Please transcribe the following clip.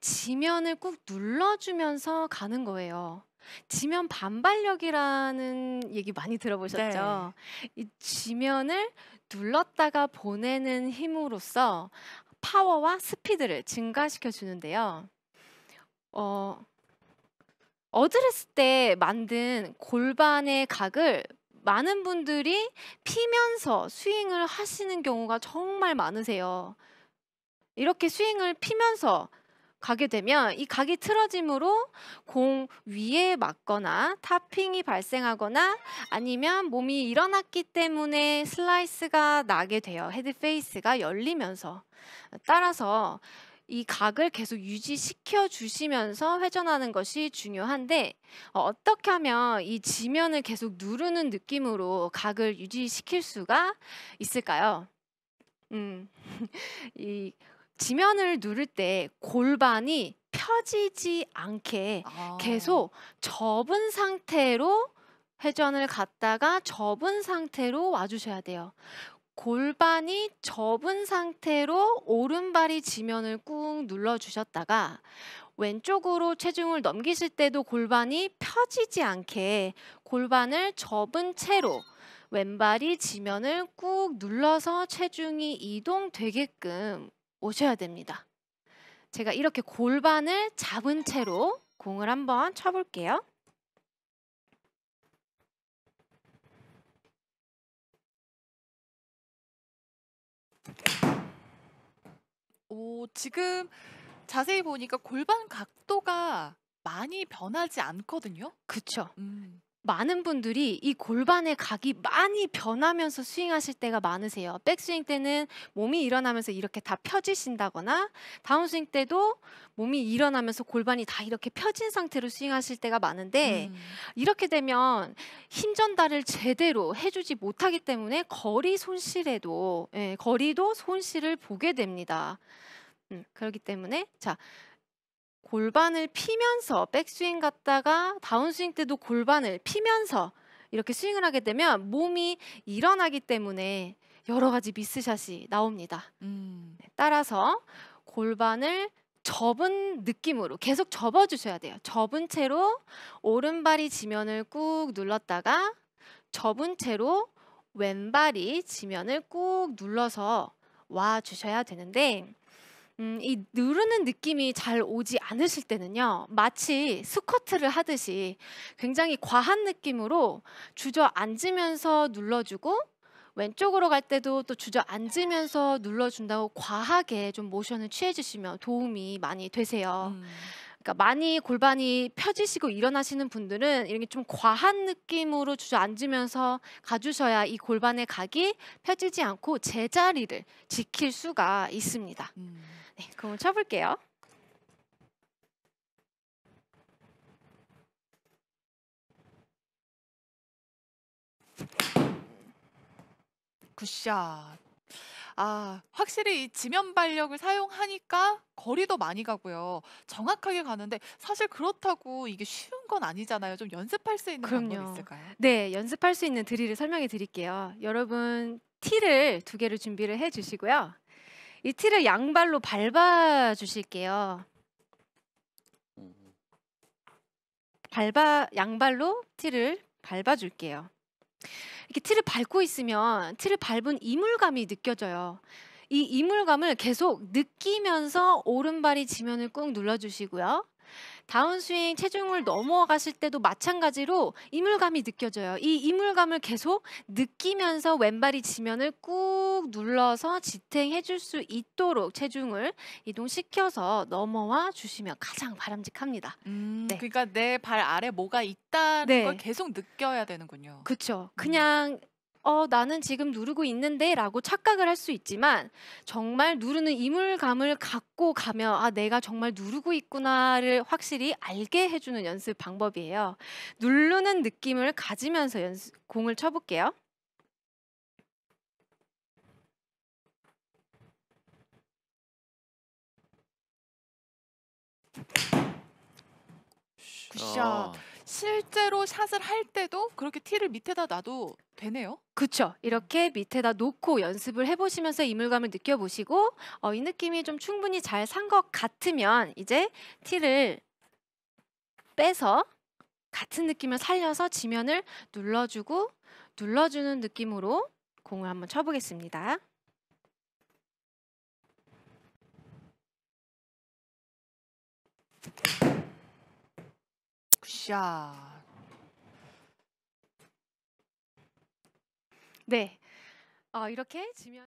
지면을 꾹 눌러주면서 가는 거예요. 지면 반발력이라는 얘기 많이 들어보셨죠? 네. 이 지면을 눌렀다가 보내는 힘으로써 파워와 스피드를 증가시켜 주는데요. 어, 어드레스 때 만든 골반의 각을 많은 분들이 피면서 스윙을 하시는 경우가 정말 많으세요. 이렇게 스윙을 피면서 가게 되면 이 각이 틀어짐으로 공 위에 맞거나 타핑이 발생하거나 아니면 몸이 일어났기 때문에 슬라이스가 나게 돼요. 헤드 페이스가 열리면서 따라서 이 각을 계속 유지시켜 주시면서 회전하는 것이 중요한데 어, 떻게 하면 이 지면을 계속 누르는 느낌으로 각을 유지시킬 수가 있을까요? 음, 이 지면을 누를 때 골반이 펴지지 않게 아. 계속 접은 상태로 회전을 갔다가 접은 상태로 와주셔야 돼요. 골반이 접은 상태로 오른발이 지면을 꾹 눌러주셨다가 왼쪽으로 체중을 넘기실 때도 골반이 펴지지 않게 골반을 접은 채로 왼발이 지면을 꾹 눌러서 체중이 이동되게끔 오셔야 됩니다. 제가 이렇게 골반을 잡은 채로 공을 한번 쳐볼게요. 오, 지금 자세히 보니까 골반 각도가 많이 변하지 않거든요. 그쵸. 음. 많은 분들이 이 골반의 각이 많이 변하면서 스윙하실 때가 많으세요. 백스윙 때는 몸이 일어나면서 이렇게 다 펴지신다거나 다운스윙 때도 몸이 일어나면서 골반이 다 이렇게 펴진 상태로 스윙하실 때가 많은데 음. 이렇게 되면 힘 전달을 제대로 해주지 못하기 때문에 거리 손실에도 예, 거리도 손실을 보게 됩니다. 음, 그렇기 때문에 자 골반을 피면서 백스윙 갔다가 다운스윙 때도 골반을 피면서 이렇게 스윙을 하게 되면 몸이 일어나기 때문에 여러 가지 미스샷이 나옵니다. 음. 네, 따라서 골반을 접은 느낌으로 계속 접어주셔야 돼요. 접은 채로 오른발이 지면을 꾹 눌렀다가 접은 채로 왼발이 지면을 꾹 눌러서 와 주셔야 되는데 음, 이 누르는 느낌이 잘 오지 않으실 때는요, 마치 스쿼트를 하듯이 굉장히 과한 느낌으로 주저앉으면서 눌러주고, 왼쪽으로 갈 때도 또 주저앉으면서 눌러준다고 과하게 좀 모션을 취해주시면 도움이 많이 되세요. 음. 그러니까 많이 골반이 펴지시고 일어나시는 분들은 이렇게 좀 과한 느낌으로 주저앉으면서 가주셔야 이 골반의 각이 펴지지 않고 제자리를 지킬 수가 있습니다. 음. 네, 그럼 쳐볼게요. 굿샷. 아, 확실히 이 지면 발력을 사용하니까 거리도 많이 가고요. 정확하게 가는데 사실 그렇다고 이게 쉬운 건 아니잖아요. 좀 연습할 수 있는 그럼요. 방법이 있을까요? 네, 연습할 수 있는 드릴을 설명해 드릴게요. 여러분, 티를 두 개를 준비를 해 주시고요. 이 티를 양발로 밟아 주실게요. 음. 밟아 양발로 티를 밟아 줄게요. 이렇게 티를 밟고 있으면 티를 밟은 이물감이 느껴져요. 이 이물감을 계속 느끼면서 오른발이 지면을 꾹 눌러주시고요. 다운스윙 체중을 넘어갔을 때도 마찬가지로 이물감이 느껴져요. 이 이물감을 계속 느끼면서 왼발이 지면을 꾹 눌러서 지탱해 줄수 있도록 체중을 이동시켜서 넘어와 주시면 가장 바람직합니다. 음, 네. 그러니까 내 발 아래 뭐가 있다는 네. 걸 계속 느껴야 되는군요. 그렇죠. 그냥 어, 나는 지금 누르고 있는데 라고 착각을 할 수 있지만 정말 누르는 이물감을 갖고 가며 아, 내가 정말 누르고 있구나를 확실히 알게 해주는 연습 방법이에요. 누르는 느낌을 가지면서 연습, 공을 쳐볼게요. 굿샷. 아. 실제로 샷을 할 때도 그렇게 티를 밑에다 놔도 되네요. 그쵸. 이렇게 밑에다 놓고 연습을 해보시면서 이물감을 느껴보시고 어, 이 느낌이 좀 충분히 잘 산 것 같으면 이제 티를 빼서 같은 느낌을 살려서 지면을 눌러주고 눌러주는 느낌으로 공을 한번 쳐보겠습니다. 굿샷. 네. 어, 이렇게 지면